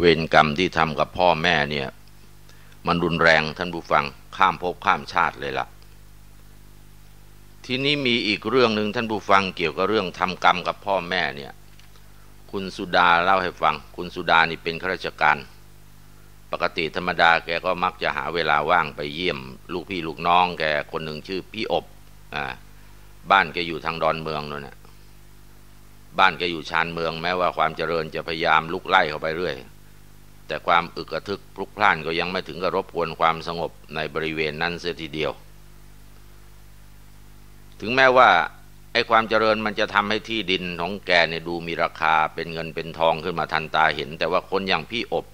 เวรกรรมที่ทำกับพ่อแม่เนี่ยมันรุนแรงท่านผู้ฟังข้ามภพข้ามชาติเลยละ่ะทีนี้มีอีกเรื่องหนึ่งท่านผู้ฟังเกี่ยวกับเรื่องทำกรรมกับพ่อแม่เนี่ยคุณสุดาเล่าให้ฟัง คุณสุดานี่เป็นข้าราชการ ปกติธรรมดาแกก็มักจะหาเวลาว่างไปเยี่ยมลูกพี่ลูกน้องแกคนหนึ่งชื่อพี่อบอ่าบ้านแกอยู่ทางดอนเมืองนั่นแหละบ้านแกอยู่ชานเมืองแม้ว่าความเจริญจะพยายามลุกไล่เข้าไปเรื่อยแต่ความอึกระทึกพลุกพล่านก็ยังไม่ถึงกับรบกวนความสงบในบริเวณนั้นเสียทีเดียว ถึงแม้ว่าไอ้ความเจริญมันจะทำให้ที่ดินของแกเนี่ยดูมีราคาเป็นเงินเป็นทอง ขึ้นมาทันตาเห็น แต่ว่าคนอย่างพี่อบ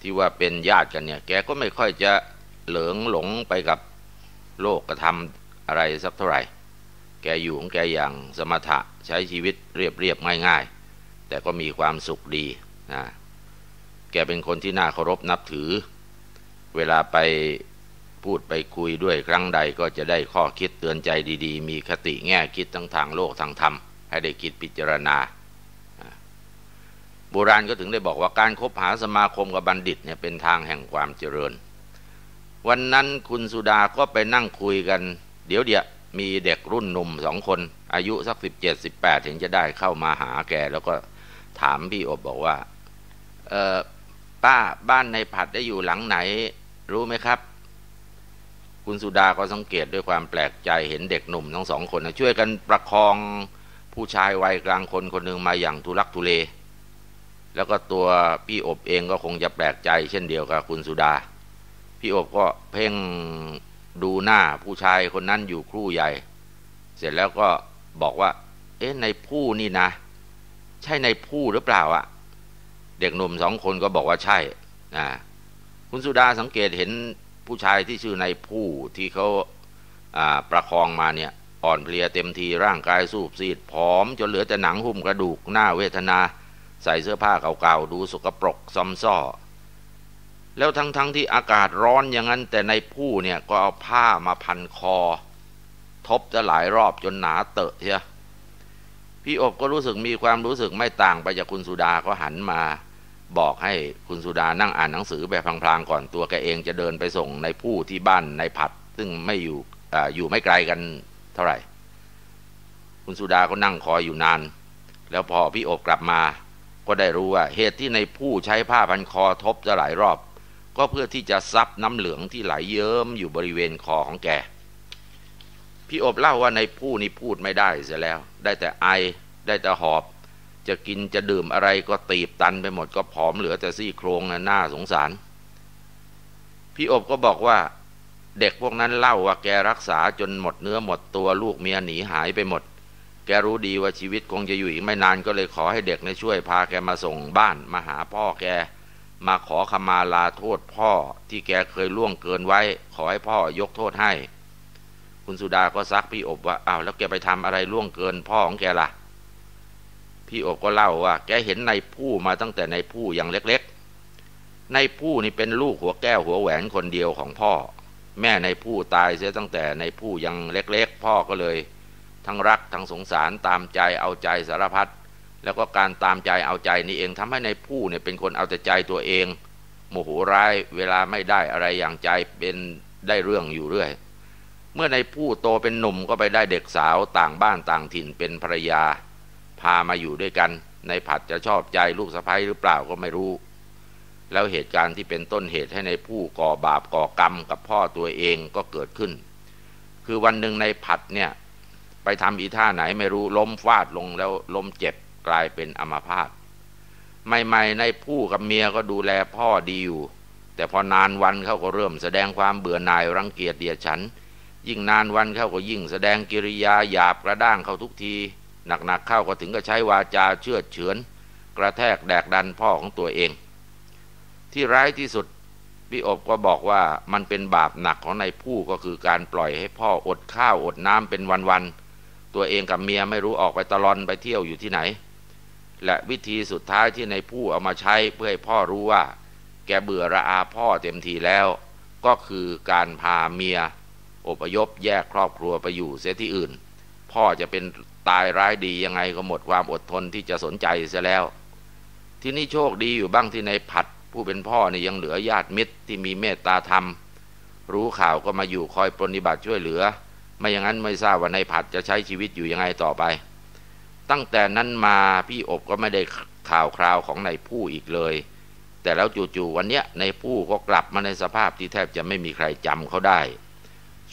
ที่ว่าเป็นญาติกันเนี่ย แกก็ไม่ค่อยจะเหลืองหลงไปกับโลกกระทำอะไรสักเท่าไหร่ แกอยู่ของแกอย่างสมถะใช้ชีวิตเรียบเรียบง่าย ๆ แต่ก็มีความสุขดีนะแกเป็นคนที่น่าเคารพนับถือ เวลาไปพูดไปคุยด้วยครั้งใดก็จะได้ข้อคิดเตือนใจดี ๆ มีคติแง่คิดทั้งทางโลกทางธรรมให้ได้คิดพิจารณา โบราณก็ถึงได้บอกว่าการคบหาสมาคมกับบัณฑิตเนี่ยเป็นทางแห่งความเจริญ วันนั้นคุณสุดาก็ไปนั่งคุยกัน เดี๋ยวเดียว มีเด็กรุ่นหนุ่มสองคน อายุสักสิบเจ็ดสิบแปดถึงจะได้เข้ามาหาแกแล้วก็ถามพี่อบบอกว่าเออ้าบ้านในผัดได้อยู่หลังไหน รู้ไหมครับ คุณสุดาก็สังเกตด้วยความแปลกใจเห็นเด็กหนุ่มทั้งสองคนช่วยกันประคองผู้ชายวัยกลางคนคนหนึ่งมาอย่างทุลักทุเล แล้วก็ตัวพี่อบเองก็คงจะแปลกใจเช่นเดียวกับคุณสุดา พี่อบก็เพ่งดูหน้าผู้ชายคนนั้นอยู่ครู่ใหญ่ เสร็จแล้วก็บอกว่า เอ๊ะในผู้นี่นะ ใช่ในผู้หรือเปล่าอะ่ะเด็กหนุ่มสองคนก็บอกว่าใช่นะคุณสุดาสังเกตเห็นผู้ชายที่ชื่อในผู้ที่เขาประคองมาเนี่ย อ่อนเพลียเต็มทีร่างกายสูบซีดผอมจนเหลือแต่หนังหุ้มกระดูกหน้าเวทนา ใส่เสื้อผ้าเก่าๆดูสกปรกซอมซ่อ แล้วทั้งๆทที่อากาศร้อนอย่างนั้น แต่ในผู้เนี่ย ก็เอาผ้ามาพันคอ ทบจะหลายรอบจนหนาเตอะเชียพี่อบก็รู้สึกมีความรู้สึกไม่ต่างไปจากคุณสุดาก็หันมาบอกให้คุณสุดานั่งอ่านหนังสือแบบพลางๆก่อนตัวแกเองจะเดินไปส่งในผู้ที่บ้านในผัด ซึ่งไม่อยู่อ อยู่ไม่ไกลกันเท่าไหร่ คุณสุดาก็นั่งคอยอยู่นาน แล้วพอพี่อบกลับมาก็ได้รู้ว่าเหตุที่ในผู้ใช้ผ้าพันคอทบจะหลายรอบ ก็เพื่อที่จะซับน้ำเหลืองที่ไหลเยิ้มอยู่บริเวณคอของแกพี่อบเล่าว่าในผู้นี้พูดไม่ได้เสียแล้ว ได้แต่ไอได้แต่หอบจะกินจะดื่มอะไรก็ตีบตันไปหมดก็ผอมเหลือแต่ซี่โครงนะหน้าสงสาร พี่อบก็บอกว่า เด็กพวกนั้นเล่าว่าแกรักษาจนหมดเนื้อหมดตัวลูกเมียหนีหายไปหมด แกรู้ดีว่าชีวิตคงจะอยู่อีกไม่นานก็เลยขอให้เด็กในช่วยพาแกมาส่งบ้านมาหาพ่อแก มาขอขมาลาโทษพ่อที่แกเคยล่วงเกินไว้ขอให้พ่อยกโทษให้ คุณสุดาก็ซักพี่อบว่าอ้าวแล้วแกไปทำอะไรล่วงเกินพ่อของแกละ่ะพี่อบก็เล่าว่าแกเห็นในผู้มาตั้งแต่ในผู้ยังเล็กๆ ในผู้นี่เป็นลูกหัวแก้วหัวแหวนคนเดียวของพ่อ แม่ในผู้ตายเสียตั้งแต่ในผู้ยังเล็กๆ พ่อก็เลย ทั้งรักทั้งสงสารตามใจเอาใจสารพัดแล้วก็การตามใจเอาใจนี่เองทำให้ในผู้เนี่ยเป็นคนเอาแต่ใจตัวเองโมโหร้ายเวลาไม่ได้อะไรอย่างใจเป็นได้เรื่องอยู่เรื่อยเมื่อในผู้โตเป็นหนุ่มก็ไปได้เด็กสาวต่างบ้านต่างถิ่นเป็นภรรยาพามาอยู่ด้วยกัน ในผัดจะชอบใจลูกสะพ้ยหรือเปล่าก็ไม่รู้ แล้วเหตุการณ์ที่เป็นต้นเหตุให้ในผู้ก่อบาปก่อกรรมกับพ่อตัวเองก็เกิดขึ้น คือวันหนึ่งในผัดเนี่ย ไปทำอีท่าไหนไม่รู้ล้มฟาดลงแล้วล้มเจ็บกลายเป็นอัมาพาตใหม่ ๆ ในผู้กับเมียก็ดูแลพ่อดีอยู่ แต่พอนานวันเขาก็เริ่มแสดงความเบื่อหน่ายรังเกียจเดียดฉัน ยิ่งนานวันเขาก็ยิ่งแสดงกิริยาหยาบกระด้างเขาทุกทีหนักๆเข้าก็ถึงก็ใช้ วาจาเชื่อเฉือน กระแทกแดกดันพ่อของตัวเอง ที่ร้ายที่สุดพี่อบก็บอกว่ามันเป็นบาปหนักของนายผู้ก็คือการปล่อยให้พ่ออดข้าวอดน้ำเป็นวันๆตัวเองกับเมียไม่รู้ออกไปตะลอนไปเที่ยวอยู่ที่ไหน และวิธีสุดท้ายที่นายผู้เอามาใช้เพื่อให้พ่อรู้ว่า แกเบื่อระอาพ่อเต็มทีแล้ว ก็คือการพาเมียอพยพแยกครอบครัวไปอยู่เสียที่อื่น พ่อจะเป็นตายร้ายดียังไงก็หมดความอดทนที่จะสนใจเสียแล้ว ที่นี่โชคดีอยู่บ้างที่ในผัด ผู้เป็นพ่อนี่ยังเหลือญาติมิตรที่มีเมตตาธรรมรู้ข่าวก็มาอยู่คอยปฏิบัติช่วยเหลือ ไม่อย่างนั้นไม่ทราบว่าในผัดจะใช้ชีวิตอยู่ยังไงต่อไป ตั้งแต่นั้นมาพี่อบก็ไม่ได้ข่าวคราวของในผู้อีกเลย แต่แล้วจู่ๆวันเนี้ยในผู้ก็กลับมาในสภาพที่แทบจะไม่มีใครจำเขาได้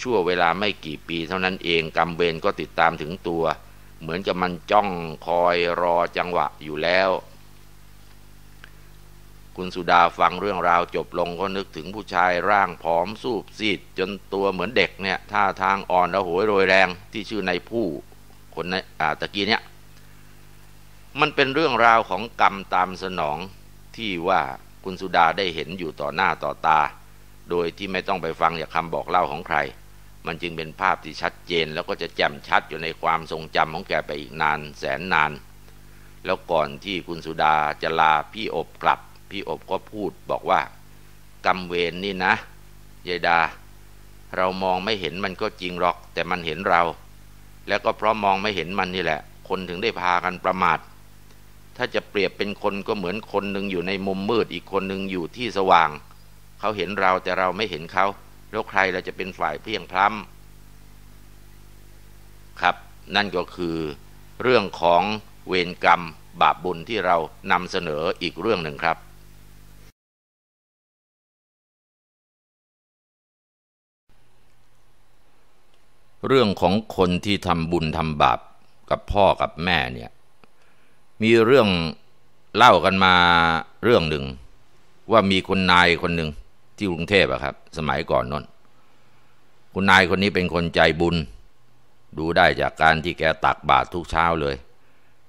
ชั่วเวลาไม่กี่ปีเท่านั้นเองกรรมเวรก็ติดตามถึงตัวเหมือนกับมันจ้องคอยรอจังหวะอยู่แล้ว คุณสุดาฟังเรื่องราวจบลงก็นึกถึงผู้ชายร่างผอมสูบซีดจนตัวเหมือนเด็กเนี่ยท่าทางอ่อนระหวยโรยแรงที่ชื่อในผู้คนในอาตะกี้เนี่ยมันเป็นเรื่องราวของกรรมตามสนองที่ว่าคุณสุดาได้เห็นอยู่ต่อหน้าต่อตา โดยที่ไม่ต้องไปฟังจากคำบอกเล่าของใครมันจึงเป็นภาพที่ชัดเจน แล้วก็จะแจ่มชัดอยู่ในความทรงจำของแกไปอีกนานแสนนาน แล้วก่อนที่คุณสุดาจะลาพี่อบกลับ พี่อบก็พูดบอกว่า กรรมเวรนนี่นะยายดา เรามองไม่เห็นมันก็จริงหรอก แต่มันเห็นเรา แล้วก็เพราะมองไม่เห็นมันนี่แหละ คนถึงได้พากันประมาทถ้าจะเปรียบเป็นคนก็เหมือนคนหนึ่งอยู่ในมุมมืดอีกคนหนึ่งอยู่ที่สว่างเขาเห็นเราแต่เราไม่เห็นเขาแล้วใครเราจะเป็นฝ่ายเพียงพล้ำครับ นั่นก็คือเรื่องของเวรกรรมบาปบุญที่เรานำเสนออีกเรื่องหนึ่งครับ เรื่องของคนที่ทำบุญทำบาปกับพ่อกับแม่เนี่ย มีเรื่องเล่ากันมาเรื่องหนึ่งว่ามีคนนายคนหนึ่งที่กรุงเทพอะครับ สมัยก่อนนนคุณนายคนนี้เป็นคนใจบุญดูได้จากการที่แกตักบาตรทุกเช้าเลย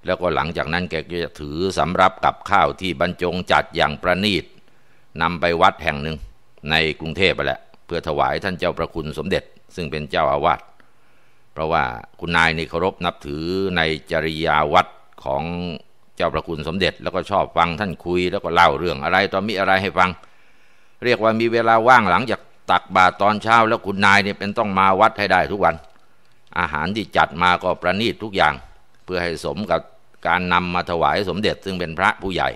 แล้วก็หลังจากนั้นแกก็จะถือสำรับกับข้าวที่บรรจงจัดอย่างประณีตนำไปวัดแห่งหนึ่งในกรุงเทพไปแหละเพื่อถวายท่านเจ้าประคุณสมเด็จ ซึ่งเป็นเจ้าอาวาสเพราะว่าคุณนายนี่เคารพนับถือในจริยาวัดของเจ้าประคุณสมเด็จ แล้วก็ชอบฟังท่านคุย แล้วก็เล่าเรื่องอะไรตอนมีอะไรให้ฟังเรียกว่ามีเวลาว่างหลังจากตักบาตรตอนเช้าแล้วคุณนายเนี่ยเป็นต้องมาวัดให้ได้ทุกวัน อาหารที่จัดมาก็ประณีตทุกอย่าง เพื่อให้สมกับการนำมาถวายสมเด็จซึ่งเป็นพระผู้ใหญ่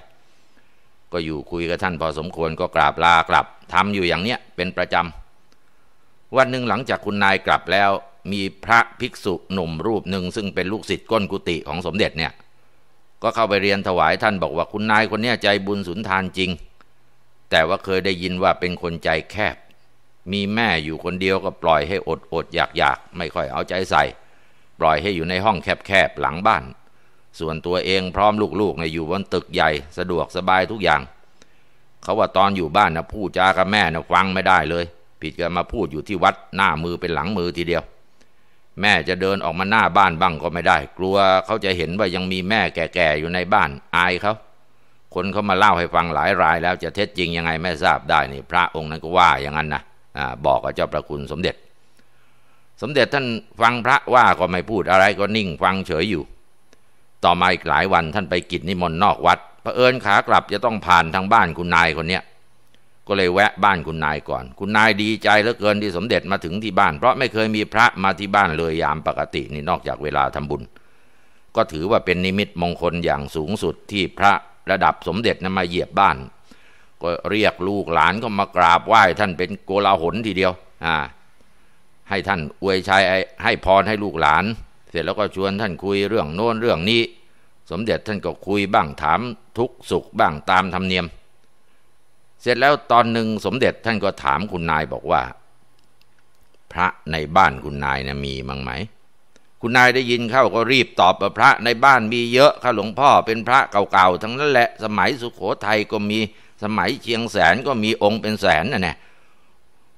ก็อยู่คุยกับท่านพอสมควรก็กราบลากลับทำอยู่อย่างเนี้ยเป็นประจำวันหนึ่งหลังจากคุณนายกลับแล้วมีพระภิกษุหนุ่มรูปหนึ่งซึ่งเป็นลูกศิษย์ก้นกุฏิของสมเด็จเนี่ยก็เข้าไปเรียนถวายท่านบอกว่าคุณนายคนนี้ใจบุญสุนทานจริงแต่ว่าเคยได้ยินว่าเป็นคนใจแคบ มีแม่อยู่คนเดียวก็ปล่อยให้อดอดอยากอยาก ไม่ค่อยเอาใจใส่ ปล่อยให้อยู่ในห้องแคบแคบหลังบ้าน ส่วนตัวเองพร้อมลูกๆในอยู่บนตึกใหญ่สะดวกสบายทุกอย่าง เขาว่าตอนอยู่บ้านนะพูดจากับแม่นะฟังไม่ได้เลย ผิดกันมาพูดอยู่ที่วัดหน้ามือเป็นหลังมือทีเดียว แม่จะเดินออกมาหน้าบ้านบ้างก็ไม่ได้กลัวเขาจะเห็นว่ายังมีแม่แก่ๆอยู่ในบ้านอายเขาคนเขามาเล่าให้ฟังหลายรายแล้วจะเท็จจริงยังไงไม่ทราบได้นี่พระองค์นั้นก็ว่า อย่างนั้นนะอบอกกับเจ้าประคุณสมเด็จ สมเด็จท่านฟังพระว่าก็ไม่พูดอะไรก็นิ่งฟังเฉยอยู่ ต่อมาอีกหลายวันท่านไปกิจนิมนต์นอกวัดเผอิญขากลับจะต้องผ่านทางบ้านคุณนายคนเนี้ยก็เลยแวะบ้านคุณนายก่อน คุณนายดีใจเหลือเกินที่สมเด็จมาถึงที่บ้านเพราะไม่เคยมีพระมาที่บ้านเลยยามปกติ นี่นอกจากเวลาทำบุญ ก็ถือว่าเป็นนิมิตมงคลอย่างสูงสุดที่พระระดับสมเด็จนะมาเหยียบบ้าน ก็เรียกลูกหลานก็มากราบไหว้ท่านเป็นโกลาหลทีเดียว อ่า ให้ท่านอวยชัยให้พรให้ลูกหลาน เสร็จแล้วก็ชวนท่านคุยเรื่องโน้นเรื่องนี้ สมเด็จท่านก็คุยบ้างถามทุกสุขบ้างตามธรรมเนียม เสร็จแล้วตอนหนึ่งสมเด็จท่านก็ถามคุณนายบอกว่า พระในบ้านคุณนายนะมีมั้งไหมคุณนายได้ยินเข้า ก็รีบตอบว่าพระในบ้านมีเยอะข้าหลวงพ่อเป็นพระเก่าๆทั้งนั้นแหละ สมัยสุขโขทัยก็มีสมัยเชียงแสนก็มีองค์เป็นแสนน่ะแน่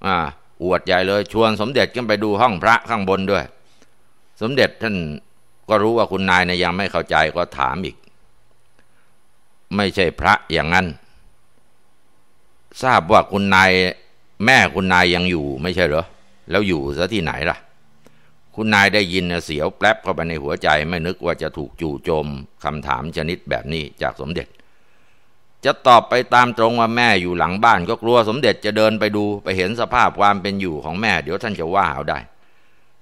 อ่าอวดใหญ่เลย ชวนสมเด็จขึ้นไปดูห้องพระข้างบนด้วย สมเด็จท่านก็รู้ว่าคุณนายเนี่ยยังไม่เข้าใจก็ถามอีก ไม่ใช่พระอย่างนั้น ทราบว่าคุณนายแม่คุณนายยังอยู่ไม่ใช่เหรอแล้วอยู่ซะที่ไหนล่ะคุณนายได้ยินเสียวแปลบเข้าไปในหัวใจ ไม่นึกว่าจะถูกจู่โจมคำถามชนิดแบบนี้จากสมเด็จ จะตอบไปตามตรงว่าแม่อยู่หลังบ้าน ก็กลัวสมเด็จจะเดินไปดู ไปเห็นสภาพความเป็นอยู่ของแม่ เดี๋ยวท่านจะว่าเอาได้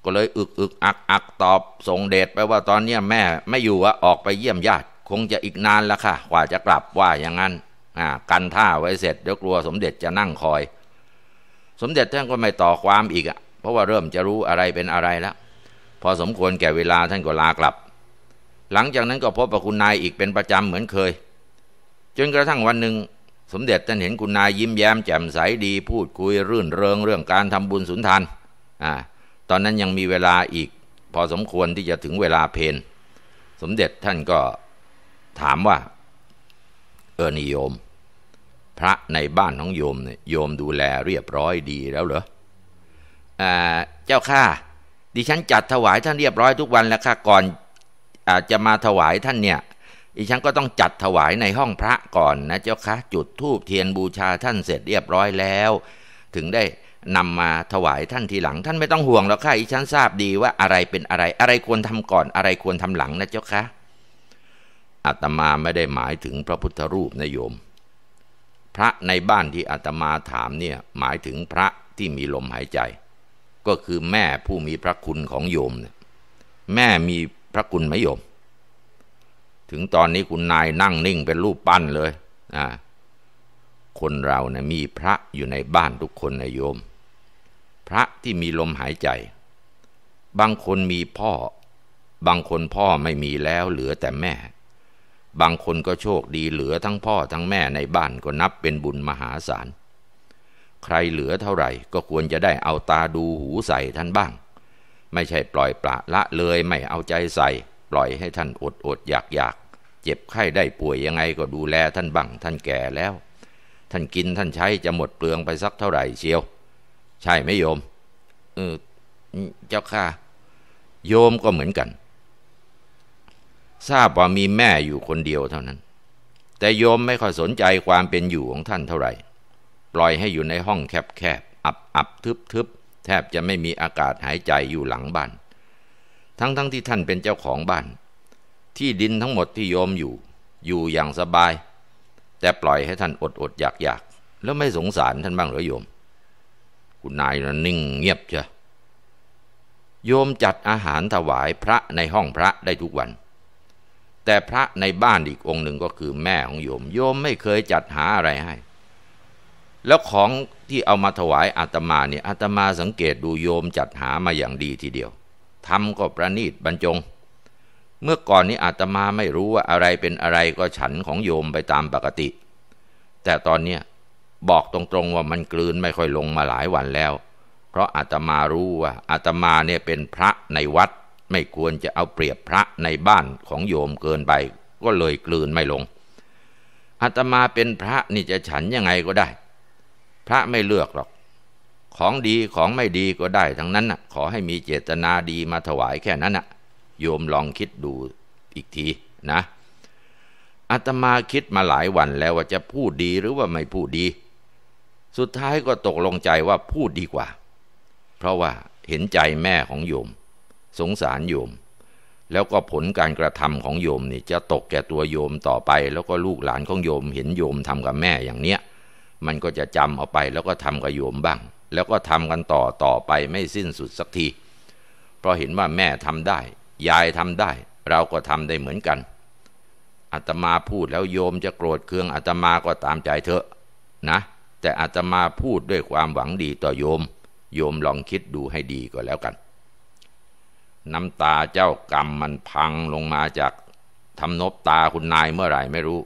ก็เลย อึกอึกอักอักตอบส่งเดชไปว่าตอนนี้แม่ไม่อยู่อะออกไปเยี่ยมญาติ คงจะอีกนานละค่ะกว่าจะกลับว่าอย่างนั้นกันท่าไว้เสร็จเดี๋ยวกลัวสมเด็จจะนั่งคอย สมเด็จท่านก็ไม่ต่อความอีกอะเพราะว่าเริ่มจะรู้อะไรเป็นอะไรแล้ว พอสมควรแก่เวลาท่านก็ลากลับ หลังจากนั้นก็พบกับคุณนายอีกเป็นประจำเหมือนเคย จนกระทั่งวันหนึ่ง สมเด็จท่านเห็นคุณนายยิ้มแย้มแจ่มใสดี พูดคุยรื่นเริงเรื่องการทำบุญสุนทานอ่าตอนนั้นยังมีเวลาอีก พอสมควรที่จะถึงเวลาเพนสมเด็จท่านก็ถามว่าเออนิยม พระในบ้านของโยมเนี่ยโยมดูแลเรียบร้อยดีแล้วเหรอเจ้าข้าดิฉันจัดถวายท่านเรียบร้อยทุกวันแล้วค่ะก่อนอจะมาถวายท่านเนี่ยดิฉันก็ต้องจัดถวายในห้องพระก่อนนะเจ้าค่ะจุดธูปเทียนบูชาท่านเสร็จเรียบร้อยแล้ว ถึงได้นำมาถวายท่านทีหลังท่านไม่ต้องห่วงแล้วค่ะดิฉันทราบดีว่าอะไรเป็นอะไรอะไรควรทำก่อนอะไรควรทำหลังนะเจ้าค่ะอาตมาไม่ได้หมายถึงพระพุทธรูปนะโยม พระในบ้านที่อาตมาถามเนี่ยหมายถึงพระที่มีลมหายใจก็คือแม่ผู้มีพระคุณของโยมเนี่ยแม่มีพระคุณไหมโยม ถึงตอนนี้คุณนายนั่งนิ่งเป็นรูปปั้นเลยอ่าคนเราเนะมีพระอยู่ในบ้านทุกคนนะโยม พระที่มีลมหายใจ บางคนมีพ่อ บางคนพ่อไม่มีแล้วเหลือแต่แม่ บางคนก็โชคดีเหลือทั้งพ่อทั้งแม่ในบ้านก็นับเป็นบุญมหาศาลใครเหลือเท่าไหร่ก็ควรจะได้เอาตาดูหูใส่ท่านบ้าง ไม่ใช่ปล่อยปละละเลยไม่เอาใจใส่ ปล่อยให้ท่านอดอดอยากอยาก เจ็บไข้ได้ป่วยยังไงก็ดูแลท่านบ้าง ท่านแก่แล้ว ท่านกินท่านใช้จะหมดเปลืองไปสักเท่าไหร่เชียว ใช่ไหมโยมเออเจ้าค่ะโยมก็เหมือนกัน ทราบว่ามีแม่อยู่คนเดียวเท่านั้น แต่โยมไม่ค่อยสนใจความเป็นอยู่ของท่านเท่าไหร่ปล่อยให้อยู่ในห้องแคบๆ อับๆ ทึบๆ แทบจะไม่มีอากาศหายใจอยู่หลังบ้าน ทั้งๆทที่ท่านเป็นเจ้าของบ้าน ที่ดินทั้งหมดที่โยมอยู่ อยู่อย่างสบาย แต่ปล่อยให้ท่านอดอดอยากอยากแล้วไม่สงสารท่านบ้างหรือโยม คุณนายนะนิ่งเงียบเชียโยมจัดอาหารถวายพระในห้องพระได้ทุกวัน แต่พระในบ้านอีกองค์หนึ่งก็คือแม่ของโยม โยมไม่เคยจัดหาอะไรให้แล้วของที่เอามาถวายอาตมาเนี่ย อาตมาสังเกตดูโยมจัดหามาอย่างดีทีเดียวทำก็ประณีตบรรจง เมื่อก่อนนี้อาตมาไม่รู้ว่าอะไรเป็นอะไรก็ฉันของโยมไปตามปกติ แต่ตอนเนี้บอกตรงๆว่ามันกลืนไม่ค่อยลงมาหลายวันแล้ว เพราะอาตมารู้ว่าอาตมาเนี่ยเป็นพระในวัด ไม่ควรจะเอาเปรียบพระในบ้านของโยมเกินไป ก็เลยกลืนไม่ลง อาตมาเป็นพระนี่จะฉันยังไงก็ได้พระไม่เลือกหรอก ของดีของไม่ดีก็ได้ทั้งนั้นนะ ขอให้มีเจตนาดีมาถวายแค่นั้นนะโยมลองคิดดูอีกทีนะอาตมาคิดมาหลายวันแล้วว่าจะพูดดีหรือว่าไม่พูดดี สุดท้ายก็ตกลงใจว่าพูดดีกว่า เพราะว่าเห็นใจแม่ของโยม สงสารโยม แล้วก็ผลการกระทำของโยมนี่ จะตกแก่ตัวโยมต่อไป แล้วก็ลูกหลานของโยม เห็นโยมทำกับแม่อย่างเนี้ยมันก็จะจำเอาไปแล้วก็ทำกัะโยมบ้าง แล้วก็ทำกันต่อต่อไปไม่สิ้นสุดสักที เพราะเห็นว่าแม่ทำได้ ยายทำได้ เราก็ทำได้เหมือนกันอาตมาพูดแล้วโยมจะโกรธเคืองอาตมาก็ตามใจเถอะนะ แต่อาตมาพูดด้วยความหวังดีต่อโยม โยมลองคิดดูให้ดีก็แล้วกัน น้ำตาเจ้ากรรมมันพังลงมาจากทำนบตาคุณนายเมื่อไหร่ไม่รู้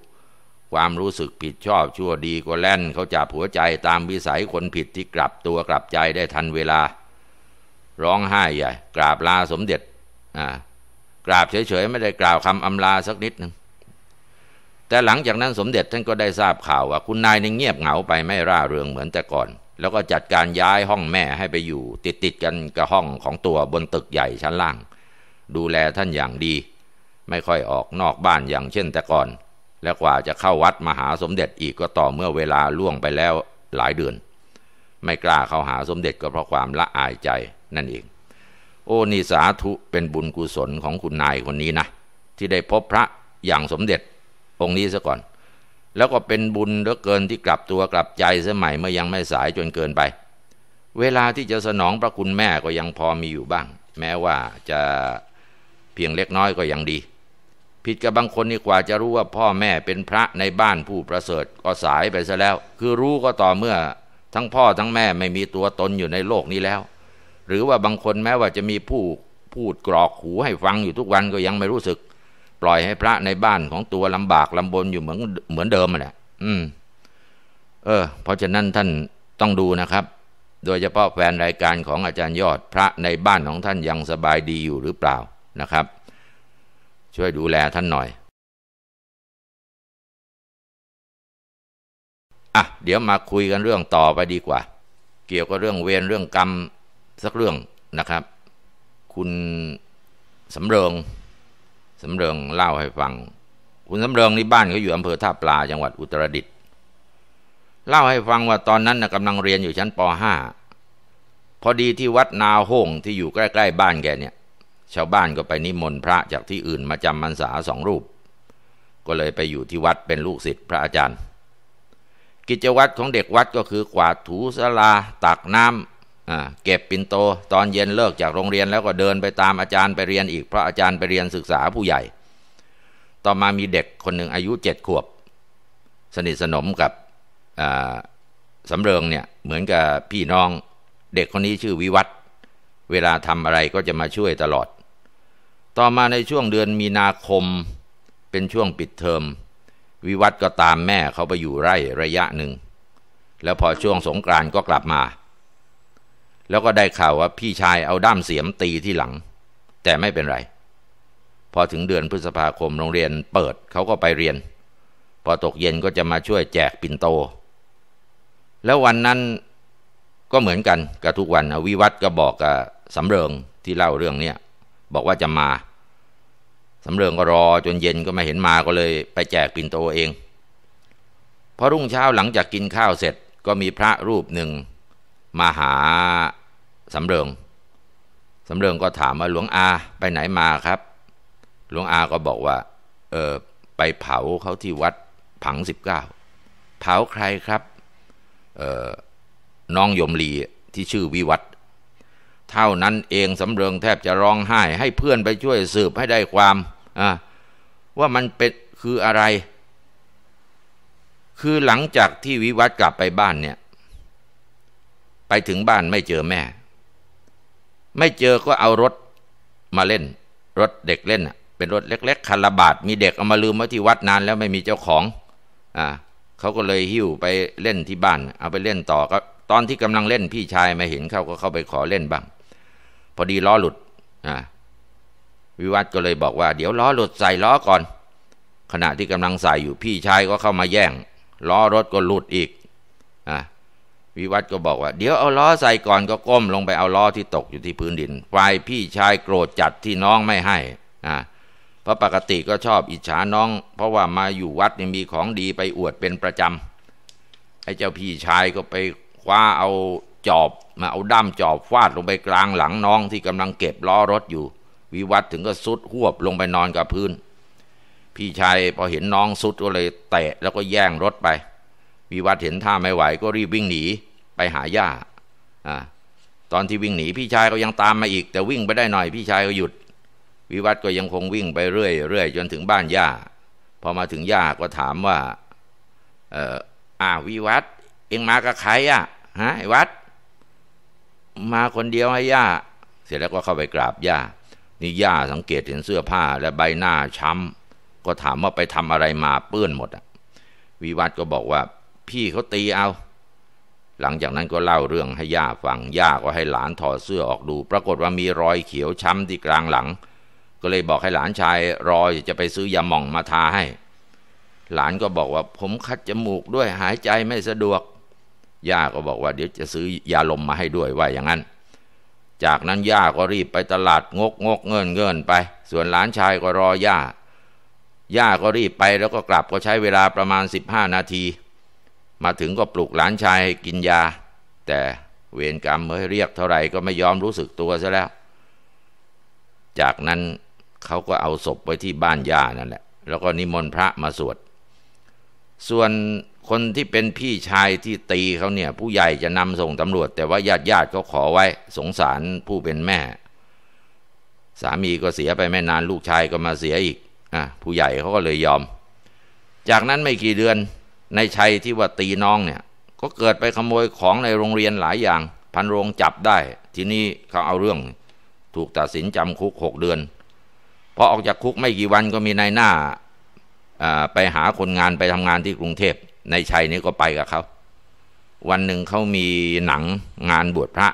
ความรู้สึกผิดชอบชั่วดีก็แล่น เขาจับหัวใจตามวิสัยคนผิดที่กลับตัวกลับใจได้ทันเวลา ร้องไห้ใหญ่กราบลาสมเด็จอ่ากราบเฉยๆไม่ได้กล่าวคำอำลาสักนิดนึง แต่หลังจากนั้นสมเด็จท่านก็ได้ทราบข่าวว่าคุณนายนี่เงียบเหงาไปไม่ร่าเริงเหมือนแต่ก่อน แล้วก็จัดการย้ายห้องแม่ให้ไปอยู่ ติดติดกันกับห้องของตัวบนตึกใหญ่ชั้นล่าง ดูแลท่านอย่างดี ไม่ค่อยออกนอกบ้านอย่างเช่น แต่ก่อนและกว่าจะเข้าวัดมาหาสมเด็จอีกก็ต่อเมื่อเวลาล่วงไปแล้วหลายเดือน ไม่กล้าเข้าหาสมเด็จก็เพราะความละอายใจนั่นเอง โอ้นี่สาธุเป็นบุญกุศลของคุณนายคนนี้นะ ที่ได้พบพระอย่างสมเด็จ องค์นี้ซะก่อน แล้วก็เป็นบุญเหลือเกินที่กลับตัวกลับใจเสมัยเมื่อยังไม่สายจนเกินไป เวลาที่จะสนองพระคุณแม่ก็ยังพอมีอยู่บ้าง แม้ว่าจะเพียงเล็กน้อยก็ยังดีผิดกับบางคนนี่กว่าจะรู้ว่าพ่อแม่เป็นพระในบ้านผู้ประเสริฐก็สายไปซะแล้ว คือรู้ก็ต่อเมื่อทั้งพ่อทั้งแม่ไม่มีตัวตนอยู่ในโลกนี้แล้ว หรือว่าบางคนแม้ว่าจะมีผู้พูดกรอกหูให้ฟังอยู่ทุกวันก็ยังไม่รู้สึก ปล่อยให้พระในบ้านของตัวลำบากลำบนอยู่เหมือนเหมือนเดิมแหละอืมเออเพราะฉะนั้นท่านต้องดูนะครับ โดยเฉพาะแฟนรายการของอาจารย์ยอดพระในบ้านของท่านยังสบายดีอยู่หรือเปล่านะครับช่วยดูแลท่านหน่อย อ่ะ เดี๋ยวมาคุยกันเรื่องต่อไปดีกว่า เกี่ยวกับเรื่องเวรเรื่องกรรม สักเรื่องนะครับ คุณ สำเริงสำเริงเล่าให้ฟัง คุณสำเริงนี่บ้านเขาอยู่ อำเภอท่าปลาจังหวัดอุตรดิตถ์เล่าให้ฟังว่าตอนนั้นนะกำลังเรียนอยู่ชั้นป .5 พอดีที่วัดนาโฮงที่อยู่ใกล้ ๆ บ้านแกเนี่ยชาวบ้านก็ไปนิมนต์พระจากที่อื่นมาจำมันสาสองรูป ก็เลยไปอยู่ที่วัดเป็นลูกศิษย์พระอาจารย์ กิจวัตรของเด็กวัดก็คือกวาดถูสลา ตักน้ำเก็บปินโต ตอนเย็นเลิกจากโรงเรียนแล้วก็เดินไปตามอาจารย์ไปเรียนอีกเพราะอาจารย์ไปเรียนศึกษาผู้ใหญ่ ต่อมามีเด็กคนหนึ่งอายุเจ็ดขวบ สนิทสนมกับสำเริงเนี่ยเหมือนกับพี่น้องเด็กคนนี้ชื่อวิวัฒน์เวลาทำอะไรก็จะมาช่วยตลอด ต่อมาในช่วงเดือนมีนาคม เป็นช่วงปิดเทอมวิวัฒก็ตามแม่เขาไปอยู่ไร่ระยะหนึ่งแล้วพอช่วงสงกรานก็กลับมา แล้วก็ได้ข่าวว่าพี่ชายเอาด้ามเสียมตีที่หลัง แต่ไม่เป็นไร พอถึงเดือนพฤษภาคมโรงเรียนเปิดเขาก็ไปเรียน พอตกเย็นก็จะมาช่วยแจกปิ่นโต แล้ววันนั้นก็เหมือนกันกับทุกวันวิวัตก็บอกกับสำเริงที่เล่าเรื่องเนี้ยบอกว่าจะมาสำเริงก็รอจนเย็นก็ไม่เห็นมาก็เลย ไปแจกปิ่นโตเองพอรุ่งเช้าหลังจากกินข้าวเสร็จก็มีพระรูปหนึ่ง มาหาสำเริงสำเริงก็ถามว่าหลวงอา ไปไหนมาครับหลวงอา ก็บอกว่าเออไปเผาเขาที่วัดผังสิบเก้าเผาใครครับเออน้องยมลีที่ชื่อวิวัตเท่านั้นเองสำเริงแทบจะร้องไห้ ให้เพื่อนไปช่วยสืบให้ได้ความว่ามันเป็นคืออะไร คือหลังจากที่วิวัตกลับไปบ้านเนี่ย ไปถึงบ้านไม่เจอแม่ ไม่เจอก็เอารถมาเล่น รถเด็กเล่นเป็นรถเล็ก ๆคันละบาทมีเด็กเอามาลืมไว้ที่วัดนานแล้วไม่มีเจ้าของ อ่าเขาก็เลยหิ้วไปเล่นที่บ้าน เอาไปเล่นต่อก็ตอนที่กำลังเล่นพี่ชายมาเห็นเขาก็เข้าไปขอเล่นบ้าง พอดีล้อหลุดอ่วิวัฒก็เลยบอกว่า เดี๋ยวล้อหลุดใส่ล้อก่อน ขณะที่กำลังใส่อยู่ พี่ชายก็เข้ามาแย่งล้อรถก็หลุดอีกอ่วิวัฒก็บอกว่า เดี๋ยวเอาล้อใส่ก่อนก็ก้มลงไปเอาล้อที่ตกอยู่ที่พื้นดินฝ่ายพี่ชายโกรธจัดที่น้องไม่ให้อ่าเพราะปกติก็ชอบอิจฉาน้อง เพราะว่ามาอยู่วัดมีของดีไปอวดเป็นประจำไอ้เจ้าพี่ชายก็ไปคว้าเอาจอบมาเอาด้ามจอบฟาดลงไปกลางหลังน้องที่กำลังเก็บล้อรถอยู่ วิวัฒถึงก็สุดหวบลงไปนอนกับพื้น พี่ชายพอเห็นน้องสุดก็เลยเตะแล้วก็แย่งรถไป วิวัฒเห็นท่าไม่ไหว ก็รีบวิ่งหนีไปหาย่าอ่า ตอนที่วิ่งหนี พี่ชายก็ยังตามมาอีก แต่วิ่งไปได้หน่อยพี่ชายก็หยุด วิวัฒก็ยังคงวิ่งไปเรื่อยๆจนถึงบ้านย่าพอมาถึงย่าก็ถามว่าเอออ่าวิวัฒเองมากับใครอ่ะฮะไอ้วัด มาคนเดียวให้ย่า เสร็จแล้วก็เข้าไปกราบย่านี่ย่าสังเกตเห็นเสื้อผ้าและใบหน้าช้ำก็ถามว่าไปทำอะไรมาเปื้อนหมดอ่ะวิวัฒก็บอกว่าพี่เขาตีเอา หลังจากนั้นก็เล่าเรื่องให้ย่าฟังย่าก็ให้หลานถอดเสื้อออกดู ปรากฏว่ามีรอยเขียวช้ำที่กลางหลัง ก็เลยบอกให้หลานชาย รอยจะไปซื้อยาหม่องมาทาให้ หลานก็บอกว่าผมคัดจมูกด้วยหายใจไม่สะดวกย่า ก็บอกว่าเดี๋ยวจะซื้อยาลมมาให้ด้วยว่าอย่างนั้น จากนั้นย่า ก็รีบไปตลาดงกงกเงินเงินไป ส่วนหลานชายก็รอย่า ย่าก็รีบไปแล้วก็กลับก็ใช้เวลาประมาณ15นาที มาถึงก็ปลุกหลานชายให้กินยา แต่ เวรกรรมเมื่อเรียกเท่าไหร่ก็ไม่ยอมรู้สึกตัวซะแล้ว จากนั้นเขาก็เอาศพไว้ที่บ้านย่านั่นแหละแล้วก็นิมนต์พระมาสวด ส่วนคนที่เป็นพี่ชายที่ตีเขาเนี่ยผู้ใหญ่จะนำส่งตำรวจ แต่ว่าญาติญาติก็ขอไว้ สงสารผู้เป็นแม่ สามีก็เสียไปไม่นานลูกชายก็มาเสียอีกอ่ะผู้ใหญ่เขาก็เลยยอม จากนั้นไม่กี่เดือนนายชัยที่ว่าตีน้องเนี่ยก็เกิดไปขโมยของในโรงเรียนหลายอย่าง พันโรงจับได้ ทีนี้เขาเอาเรื่องถูกตัดสินจำคุกหกเดือนพอออกจากคุกไม่กี่วันก็มีนายหน้าไปหาคนงานไปทำงานที่กรุงเทพในชัยนี่ก็ไปกับเขาวันหนึ่งเขามีหนังงานบวชพระ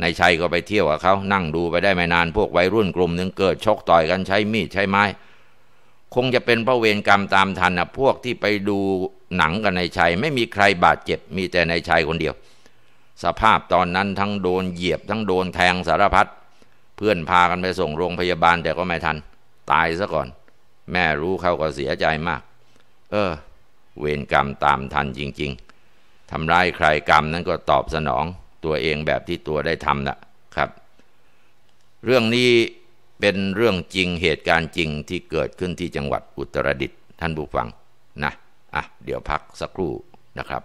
ในชัยก็ไปเที่ยวกับเขา นั่งดูไปได้ไม่นาน พวกวัยรุ่นกลุ่มหนึ่งเกิดชกต่อยกันใช้มีดใช้ไม้ คงจะเป็นพระเวรกรรมตามทันนะพวกที่ไปดูหนังกับในชัย ไม่มีใครบาดเจ็บ มีแต่ในชัยคนเดียว สภาพตอนนั้นทั้งโดนเหยียบทั้งโดนแทงสารพัด เพื่อนพากันไปส่งโรงพยาบาล แต่ก็ไม่ทันตายซะก่อน แม่รู้เขาก็เสียใจมาก เออเวรกรรมตามทันจริง ๆ ทำร้ายใครกรรมนั้นก็ตอบสนองตัวเองแบบที่ตัวได้ทำละครับ เรื่องนี้เป็นเรื่องจริงเหตุการณ์จริงที่เกิดขึ้นที่จังหวัดอุตรดิตถ์ท่านผู้ฟังนะ อ่ะเดี๋ยวพักสักครู่นะครับ